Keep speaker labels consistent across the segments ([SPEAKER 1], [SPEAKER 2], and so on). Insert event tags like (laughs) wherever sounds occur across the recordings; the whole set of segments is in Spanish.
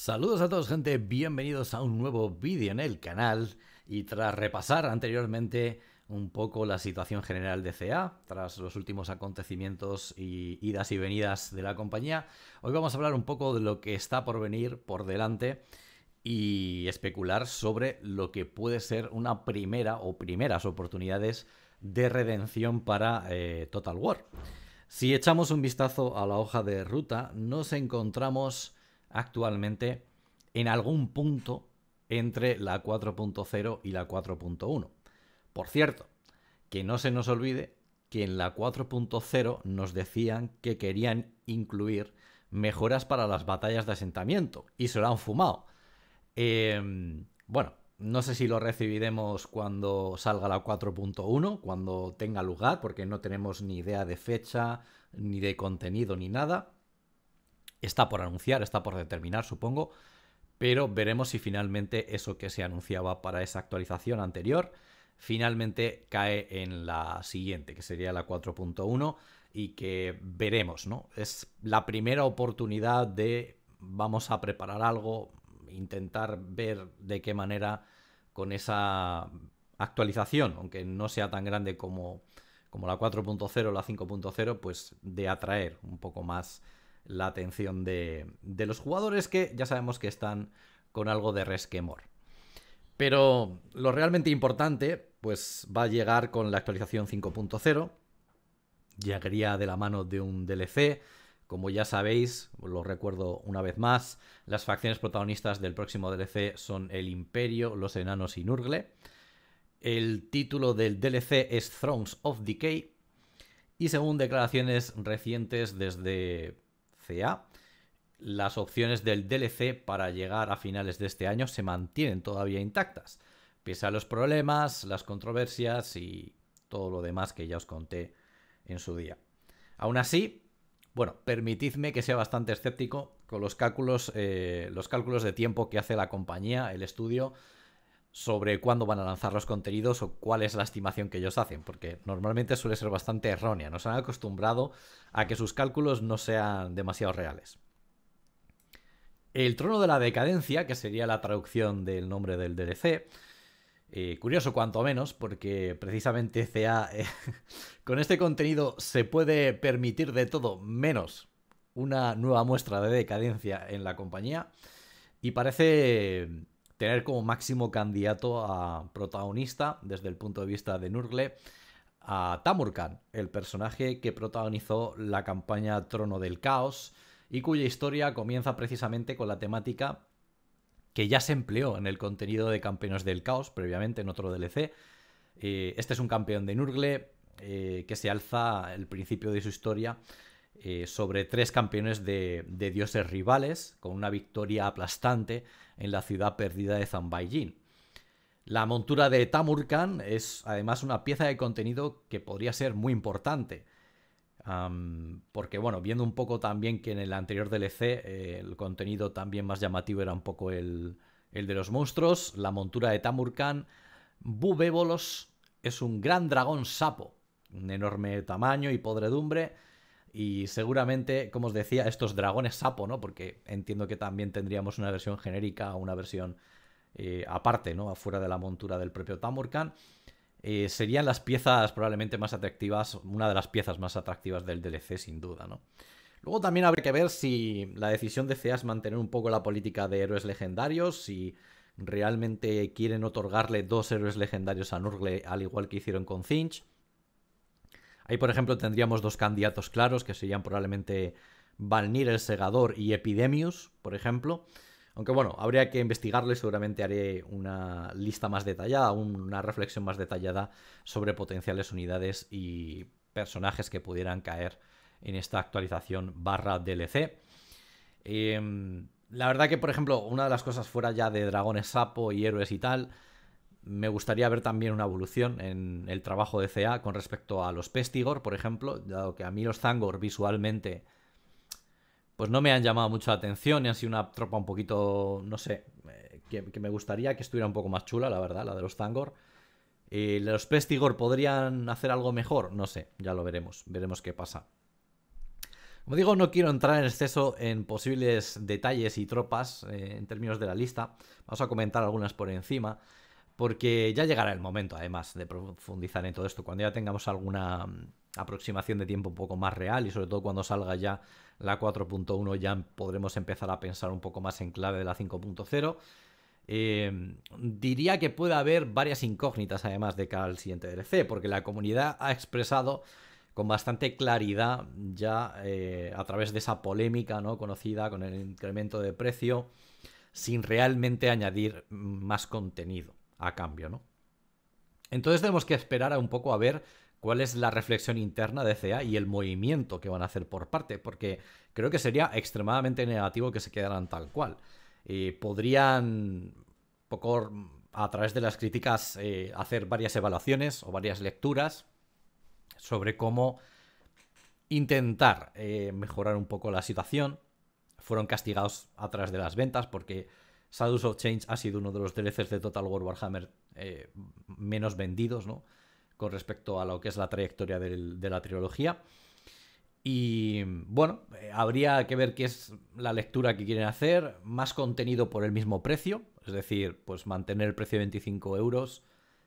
[SPEAKER 1] Saludos a todos gente, bienvenidos a un nuevo vídeo en el canal y tras repasar anteriormente un poco la situación general de CA, tras los últimos acontecimientos y idas y venidas de la compañía, hoy vamos a hablar un poco de lo que está por venir por delante y especular sobre lo que puede ser una primera o primeras oportunidades de redención para eh, Total War. Si echamos un vistazo a la hoja de ruta, nos encontramos actualmente en algún punto entre la 4.0 y la 4.1. Por cierto, que no se nos olvide que en la 4.0 nos decían que querían incluir mejoras para las batallas de asentamiento y se lo han fumado. Em, bueno, no sé si lo recibiremos cuando salga la 4.1, cuando tenga lugar, porque no tenemos ni idea de fecha, ni de contenido, ni nada. Está por anunciar, está por determinar, supongo, pero veremos si finalmente eso que se anunciaba para esa actualización anterior finalmente cae en la siguiente, que sería la 4.1 y que veremos, ¿no? Es la primera oportunidad de vamos a preparar algo, intentar ver de qué manera con esa actualización, aunque no sea tan grande como, como la 4.0 o la 5.0, pues de atraer un poco más la atención de, los jugadores que ya sabemos que están con algo de resquemor. Pero lo realmente importante, pues va a llegar con la actualización 5.0. Llegaría de la mano de un DLC. Como ya sabéis, lo recuerdo una vez más, las facciones protagonistas del próximo DLC son el Imperio, los Enanos y Nurgle. El título del DLC es Thrones of Decay. Y según declaraciones recientes desde las opciones del DLC para llegar a finales de este año se mantienen todavía intactas, pese a los problemas, las controversias y todo lo demás que ya os conté en su día. Aún así, bueno, permitidme que sea bastante escéptico con los cálculos, eh, los cálculos de tiempo que hace la compañía, el estudio, sobre cuándo van a lanzar los contenidos o cuál es la estimación que ellos hacen, porque normalmente suele ser bastante errónea. Nos han acostumbrado a que sus cálculos no sean demasiado reales. El trono de la decadencia, que sería la traducción del nombre del DLC, eh, curioso cuanto menos, porque precisamente CA (laughs) con este contenido se puede permitir de todo menos una nueva muestra de decadencia en la compañía y parece tener como máximo candidato a protagonista, desde el punto de vista de Nurgle, a Tamurkan, el personaje que protagonizó la campaña Trono del Caos y cuya historia comienza precisamente con la temática que ya se empleó en el contenido de Campeones del Caos previamente en otro DLC. Eh, este es un campeón de Nurgle eh, que se alza al principio de su historia eh, sobre tres campeones de, dioses rivales, con una victoria aplastante en la ciudad perdida de Zambayjin. La montura de Tamurkan es además una pieza de contenido que podría ser muy importante. porque bueno, viendo un poco también que en el anterior DLC eh, el contenido también más llamativo era un poco el, de los monstruos, la montura de Tamurkan, Bubébolos es un gran dragón sapo, un enorme tamaño y podredumbre, y seguramente, como os decía, estos dragones sapo, ¿no? Porque entiendo que también tendríamos una versión genérica, una versión eh, aparte, ¿no? Afuera de la montura del propio Tamurkan. Eh, serían las piezas probablemente más atractivas, una de las piezas más atractivas del DLC, sin duda, ¿no? Luego también habrá que ver si la decisión de CEA es mantener un poco la política de héroes legendarios, si realmente quieren otorgarle dos héroes legendarios a Nurgle, al igual que hicieron con Finch. Ahí, por ejemplo, tendríamos dos candidatos claros que serían probablemente Valnir el Segador y Epidemius, por ejemplo. Aunque bueno, habría que investigarlo y seguramente haré una lista más detallada, una reflexión más detallada sobre potenciales unidades y personajes que pudieran caer en esta actualización barra DLC. Em, la verdad que, por ejemplo, una de las cosas fuera ya de dragones sapo y héroes y tal, me gustaría ver también una evolución en el trabajo de CA con respecto a los Pestigor, por ejemplo, dado que a mí los Zangor visualmente pues no me han llamado mucho la atención y han sido una tropa un poquito, no sé, eh, que, me gustaría que estuviera un poco más chula, la verdad, la de los Zangor. ¿Y eh, los Pestigor podrían hacer algo mejor? No sé, ya lo veremos, veremos qué pasa. Como digo, no quiero entrar en exceso en posibles detalles y tropas eh, en términos de la lista. Vamos a comentar algunas por encima porque ya llegará el momento, además, de profundizar en todo esto, cuando ya tengamos alguna mm, aproximación de tiempo un poco más real y sobre todo cuando salga ya la 4.1 ya podremos empezar a pensar un poco más en clave de la 5.0. Em, diría que puede haber varias incógnitas además de cara al siguiente DLC, porque la comunidad ha expresado con bastante claridad ya eh, a través de esa polémica ¿no? conocida con el incremento de precio, sin realmente añadir mm, más contenido a cambio, ¿no? Entonces tenemos que esperar un poco a ver cuál es la reflexión interna de CA y el movimiento que van a hacer por parte, porque creo que sería extremadamente negativo que se quedaran tal cual. Eh, podrían poco a través de las críticas eh, hacer varias evaluaciones o varias lecturas sobre cómo intentar eh, mejorar un poco la situación. Fueron castigados a través de las ventas porque Shadows of Change ha sido uno de los DLCs de Total War Warhammer eh, menos vendidos, ¿no? Con respecto a lo que es la trayectoria de la trilogía. Y bueno, eh, habría que ver qué es la lectura que quieren hacer. Más contenido por el mismo precio, es decir, pues mantener el precio de 25 euros,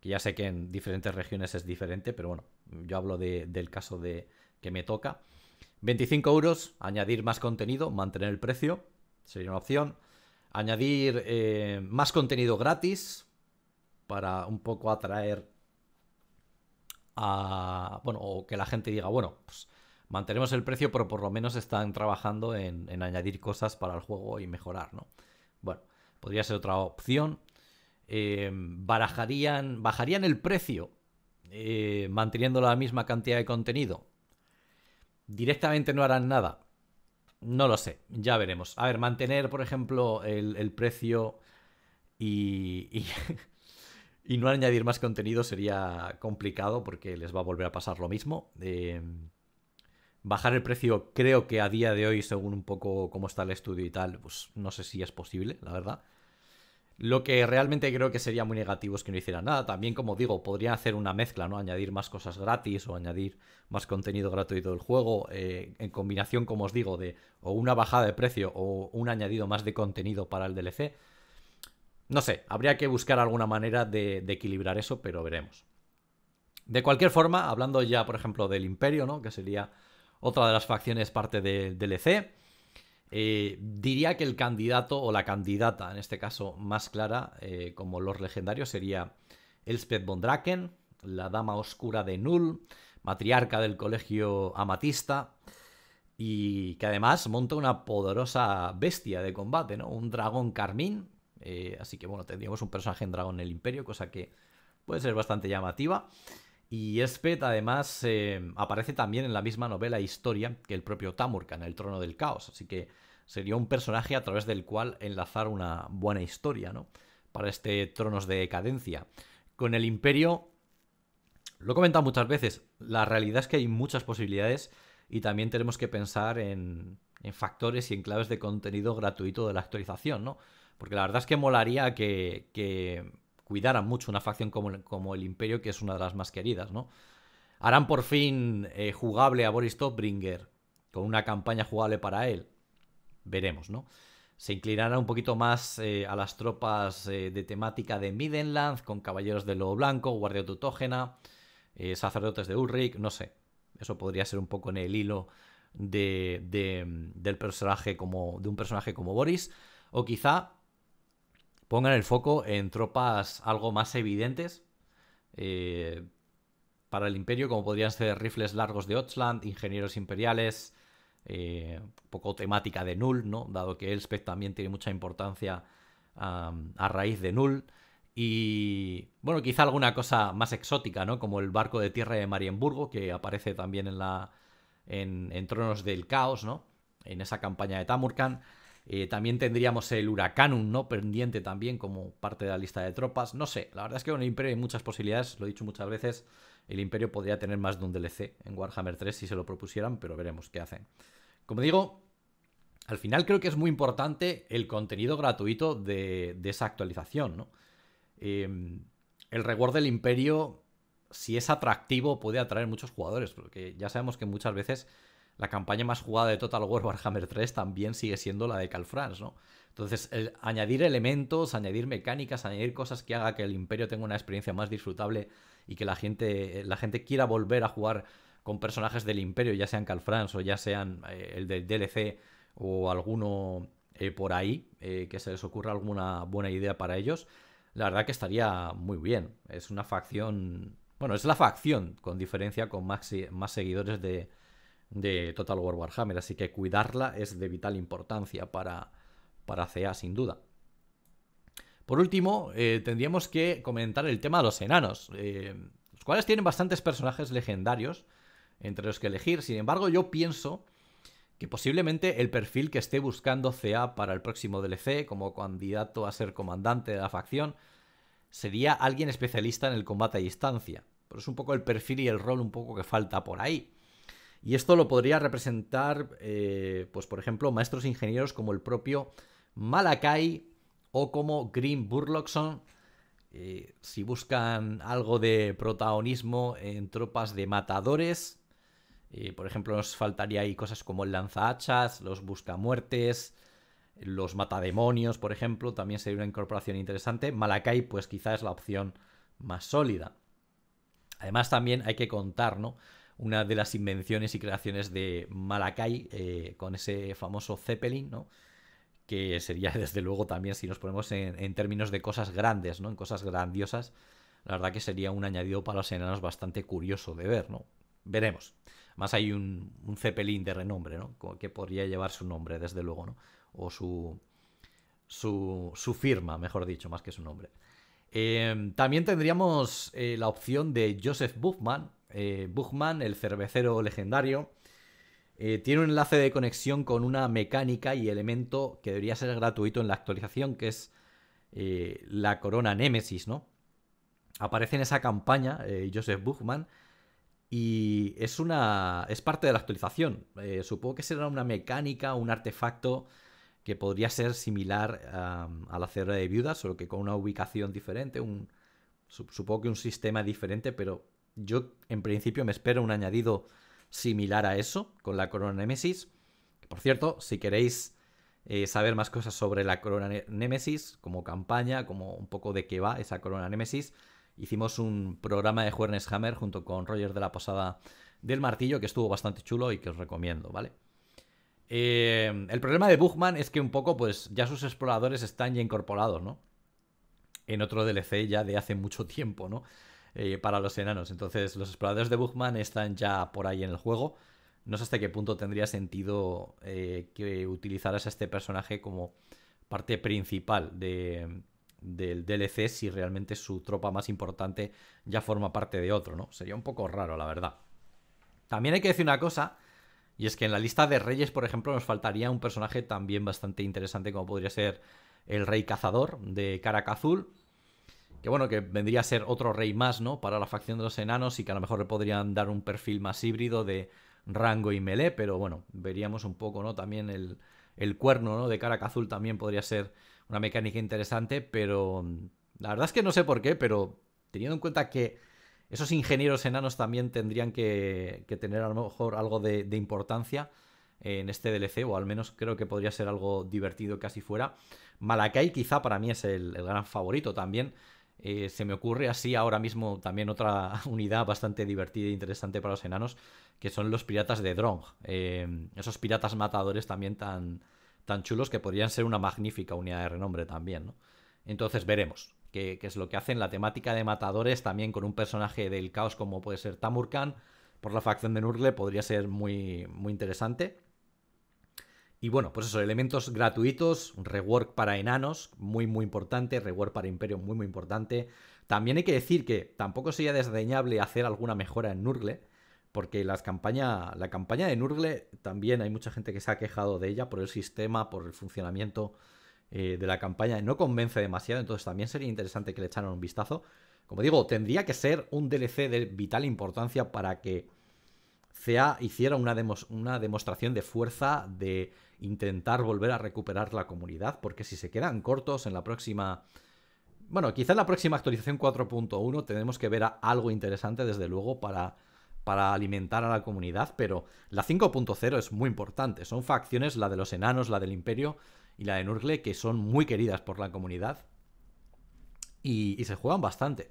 [SPEAKER 1] que ya sé que en diferentes regiones es diferente, pero bueno, yo hablo del caso de que me toca. 25 euros, añadir más contenido, mantener el precio, sería una opción añadir eh, más contenido gratis para un poco atraer a... Bueno, o que la gente diga, bueno, pues mantenemos el precio, pero por lo menos están trabajando en, añadir cosas para el juego y mejorar, ¿no? Bueno, podría ser otra opción. Eh, bajarían el precio eh, manteniendo la misma cantidad de contenido. Directamente no harán nada no lo sé, ya veremos. A ver, mantener, por ejemplo, el, precio y, (laughs) y, no añadir más contenido sería complicado porque les va a volver a pasar lo mismo. Em, bajar el precio creo que a día de hoy, según un poco cómo está el estudio y tal, pues no sé si es posible, la verdad. Lo que realmente creo que sería muy negativo es que no hicieran nada. También, como digo, podrían hacer una mezcla, ¿no? Añadir más cosas gratis o añadir más contenido gratuito del juego. Eh, en combinación, como os digo, de o una bajada de precio o un añadido más de contenido para el DLC. No sé, habría que buscar alguna manera de, de equilibrar eso, pero veremos. De cualquier forma, hablando ya, por ejemplo, del Imperio, ¿no? Que sería otra de las facciones parte del DLC. Eh, diría que el candidato o la candidata, en este caso más clara, eh, como los legendarios, sería Elspeth Draken, la dama oscura de Null, matriarca del colegio amatista, y que además monta una poderosa bestia de combate, ¿no? Un dragón carmín. Eh, así que bueno, tendríamos un personaje en dragón en el imperio, cosa que puede ser bastante llamativa. Y Espet además eh, aparece también en la misma novela historia que el propio Tamurkan, el trono del caos, así que sería un personaje a través del cual enlazar una buena historia, ¿no? Para este Tronos de Decadencia. Con el Imperio, lo he comentado muchas veces, la realidad es que hay muchas posibilidades y también tenemos que pensar en, factores y en claves de contenido gratuito de la actualización, ¿no? Porque la verdad es que molaría que cuidaran mucho una facción como, el Imperio, que es una de las más queridas, ¿no? Harán por fin eh, jugable a Boris Topbringer, con una campaña jugable para él. Veremos, ¿no? Se inclinará un poquito más eh, a las tropas eh, de temática de Midenland, con caballeros de lobo blanco, guardia Tutógena. sacerdotes de Ulrich, no sé. Eso podría ser un poco en el hilo de, de, del personaje como, de un personaje como Boris. O quizá pongan el foco en tropas algo más evidentes eh, para el imperio, como podrían ser rifles largos de Otsland, ingenieros imperiales, eh, poco temática de Null, ¿no? dado que Elspeth también tiene mucha importancia a raíz de Null. Y bueno, quizá alguna cosa más exótica, ¿no? Como el barco de tierra de Marienburgo, que aparece también en la. en, en Tronos del Caos, ¿no? En esa campaña de Tamurkan. Eh, también tendríamos el Huracanum, ¿no? Pendiente también como parte de la lista de tropas. No sé, la verdad es que con el Imperio hay muchas posibilidades, lo he dicho muchas veces. El Imperio podría tener más de un DLC en Warhammer 3 si se lo propusieran, pero veremos qué hacen. Como digo, al final creo que es muy importante el contenido gratuito de, esa actualización, ¿no? Em, el reward del Imperio, si es atractivo, puede atraer muchos jugadores, porque ya sabemos que muchas veces la campaña más jugada de Total War Warhammer 3 también sigue siendo la de Calfrance, ¿no? Entonces, añadir elementos, añadir mecánicas, añadir cosas que haga que el imperio tenga una experiencia más disfrutable y que la gente, la gente quiera volver a jugar con personajes del imperio, ya sean Calfrance o ya sean eh, el del DLC o alguno eh, por ahí, eh, que se les ocurra alguna buena idea para ellos, la verdad que estaría muy bien. Es una facción, bueno, es la facción con diferencia con más, más seguidores de, de Total War Warhammer, así que cuidarla es de vital importancia para, para CA sin duda. Por último, eh, tendríamos que comentar el tema de los enanos, eh, los cuales tienen bastantes personajes legendarios entre los que elegir, sin embargo yo pienso que posiblemente el perfil que esté buscando CA para el próximo DLC como candidato a ser comandante de la facción sería alguien especialista en el combate a distancia. Pero es un poco el perfil y el rol un poco que falta por ahí. Y esto lo podría representar, eh, pues por ejemplo, maestros ingenieros como el propio Malakai o como Green Burlockson. Eh, si buscan algo de protagonismo en tropas de matadores, eh, por ejemplo, nos faltaría ahí cosas como el lanzahachas, los buscamuertes, los matademonios, por ejemplo, también sería una incorporación interesante. Malakai, pues quizá es la opción más sólida. Además, también hay que contar, ¿no? una de las invenciones y creaciones de Malakai eh, con ese famoso Zeppelin, ¿no? que sería (laughs) desde luego también si nos ponemos en, términos de cosas grandes, ¿no? en cosas grandiosas, la verdad que sería un añadido para los enanos bastante curioso de ver, ¿no? Veremos. Más hay un, Zeppelin de renombre, ¿no? Que podría llevar su nombre, desde luego, ¿no? O su, su, firma, mejor dicho, más que su nombre. Em, también tendríamos eh, la opción de Joseph Buffman... Eh, Buchman, el cervecero legendario, eh, tiene un enlace de conexión con una mecánica y elemento que debería ser gratuito en la actualización, que es eh, la corona Némesis, ¿no? Aparece en esa campaña Joseph Buchman y es una. es parte de la actualización. supongo que será una mecánica, un artefacto que podría ser similar a la cerra de viudas, solo que con una ubicación diferente, un, supongo que un sistema diferente, pero yo, en principio, me espero un añadido similar a eso con la Corona Nemesis. Por cierto, si queréis eh, saber más cosas sobre la Corona Nemesis, como campaña, como un poco de qué va esa Corona Nemesis, hicimos un programa de Juernes Hammer junto con Roger de la Posada del Martillo que estuvo bastante chulo y que os recomiendo, ¿vale? Eh, el problema de Buchman es que un poco, pues ya sus exploradores están ya incorporados, ¿no? En otro DLC ya de hace mucho tiempo, ¿no? Eh, para los enanos. Entonces, los exploradores de Bugman están ya por ahí en el juego. No sé hasta qué punto tendría sentido eh, que utilizaras a este personaje como parte principal del DLC si realmente su tropa más importante ya forma parte de otro, ¿no? Sería un poco raro, la verdad. También hay que decir una cosa, y es que en la lista de reyes, por ejemplo, nos faltaría un personaje también bastante interesante como podría ser el rey cazador de Caracazul que bueno, que vendría a ser otro rey más, ¿no? Para la facción de los enanos y que a lo mejor le podrían dar un perfil más híbrido de rango y melee, pero bueno, veríamos un poco, ¿no? También el, cuerno, ¿no? De cara azul también podría ser una mecánica interesante, pero mm, la verdad es que no sé por qué, pero teniendo en cuenta que esos ingenieros enanos también tendrían que, que tener a lo mejor algo de, importancia, en este DLC, o al menos creo que podría ser algo divertido que así fuera. Malakai quizá para mí es el gran favorito también, eh, se me ocurre así ahora mismo también otra (laughs) unidad bastante divertida e interesante para los enanos, que son los piratas de Drong. Eh, esos piratas matadores también tan, chulos que podrían ser una magnífica unidad de renombre también, ¿no? Entonces veremos qué, es lo que hacen. La temática de matadores también con un personaje del caos como puede ser Tamurkan por la facción de Nurgle podría ser muy, muy interesante. Y bueno, pues eso, elementos gratuitos, rework para enanos, muy muy importante, rework para Imperio muy muy importante. También hay que decir que tampoco sería desdeñable hacer alguna mejora en Nurgle, porque las campaña, la campaña de Nurgle también hay mucha gente que se ha quejado de ella por el sistema, por el funcionamiento eh, de la campaña, no convence demasiado, entonces también sería interesante que le echaran un vistazo. Como digo, tendría que ser un DLC de vital importancia para que CA hiciera una, demostración de fuerza de intentar volver a recuperar la comunidad, porque si se quedan cortos en la próxima... Bueno, quizá en la próxima actualización 4.1 tenemos que ver algo interesante, desde luego, para, para alimentar a la comunidad, pero la 5.0 es muy importante. Son facciones, la de los enanos, la del imperio y la de Nurgle, que son muy queridas por la comunidad y se juegan bastante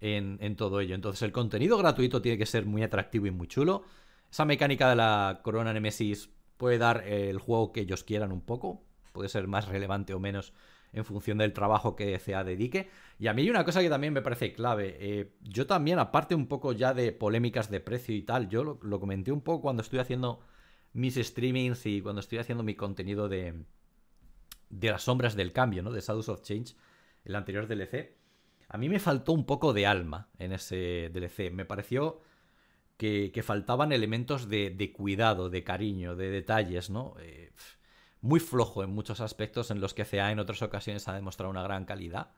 [SPEAKER 1] en, todo ello. Entonces el contenido gratuito tiene que ser muy atractivo y muy chulo. Esa mecánica de la Corona Nemesis puede dar eh, el juego que ellos quieran un poco. Puede ser más relevante o menos en función del trabajo que Sea dedique. Y a mí hay una cosa que también me parece clave. Eh, yo también, aparte un poco ya de polémicas de precio y tal, yo lo, comenté un poco cuando estoy haciendo mis streamings y cuando estoy haciendo mi contenido de, de las sombras del cambio, ¿no? De Shadows of Change, el anterior DLC. A mí me faltó un poco de alma en ese DLC. Me pareció que, faltaban elementos de, cuidado, de cariño, de detalles, ¿no? Eh, muy flojo en muchos aspectos en los que CA en otras ocasiones ha demostrado una gran calidad.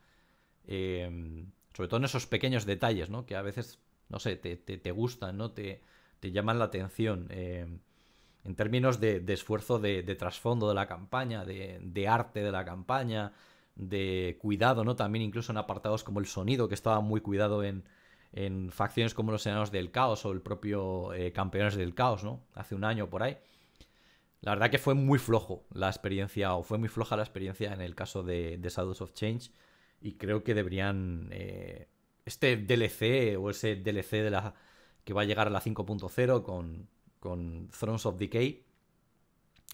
[SPEAKER 1] Em, sobre todo en esos pequeños detalles, ¿no? Que a veces, no sé, te, gustan, ¿no? Te, llaman la atención. Em, en términos de, esfuerzo de, trasfondo de la campaña, de arte de la campaña, de cuidado, ¿no? También incluso en apartados como el sonido, que estaba muy cuidado en, facciones como los Enanos del Caos o el propio eh, Campeones del Caos, ¿no? Hace un año por ahí. La verdad que fue muy flojo la experiencia, o fue muy floja la experiencia en el caso de, Shadows of Change, y creo que deberían... Eh, este DLC o ese DLC de la que va a llegar a la 5.0 con, Thrones of Decay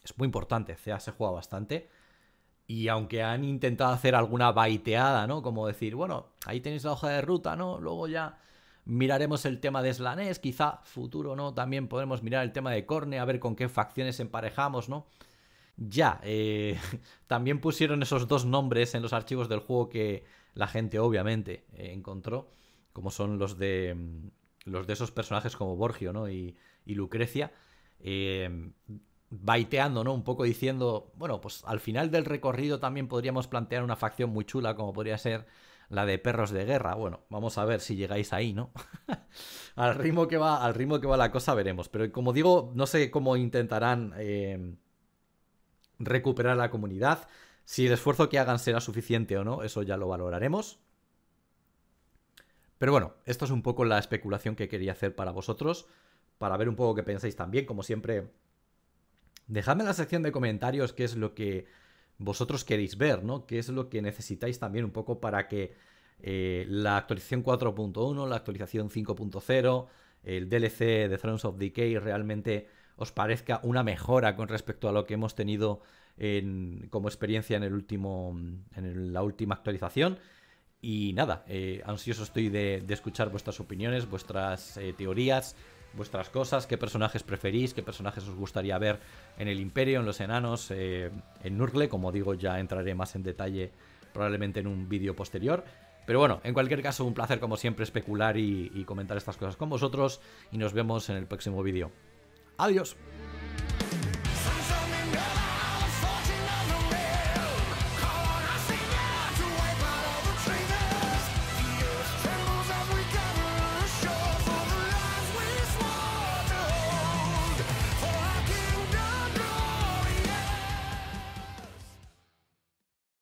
[SPEAKER 1] es muy importante, se se jugado bastante y aunque han intentado hacer alguna baiteada, ¿no? Como decir, bueno, ahí tenéis la hoja de ruta, ¿no? Luego ya miraremos el tema de Slanes, quizá futuro, ¿no? También podremos mirar el tema de Corne, a ver con qué facciones emparejamos, ¿no? Ya, eh, (laughs) también pusieron esos dos nombres en los archivos del juego que la gente obviamente eh, encontró, como son los de los de esos personajes como Borgio ¿no? y, y Lucrecia. Eh, baiteando, ¿no? Un poco diciendo, bueno, pues al final del recorrido también podríamos plantear una facción muy chula como podría ser la de perros de guerra. Bueno, vamos a ver si llegáis ahí, ¿no? (laughs) al, ritmo que va, al ritmo que va la cosa veremos. Pero como digo, no sé cómo intentarán eh, recuperar la comunidad. Si el esfuerzo que hagan será suficiente o no, eso ya lo valoraremos. Pero bueno, esto es un poco la especulación que quería hacer para vosotros, para ver un poco qué pensáis también. Como siempre, Dejadme en la sección de comentarios qué es lo que vosotros queréis ver, ¿no? Qué es lo que necesitáis también un poco para que eh, la actualización 4.1, la actualización 5.0, el DLC de Thrones of Decay realmente os parezca una mejora con respecto a lo que hemos tenido como experiencia en, el último, en la última actualización. Y nada, eh, ansioso estoy de, escuchar vuestras opiniones, vuestras eh, teorías, vuestras cosas, qué personajes preferís, qué personajes os gustaría ver en el Imperio, en los enanos, eh, en Nurgle. Como digo, ya entraré más en detalle probablemente en un vídeo posterior. Pero bueno, en cualquier caso, un placer como siempre especular y comentar estas cosas con vosotros y nos vemos en el próximo vídeo. Adiós.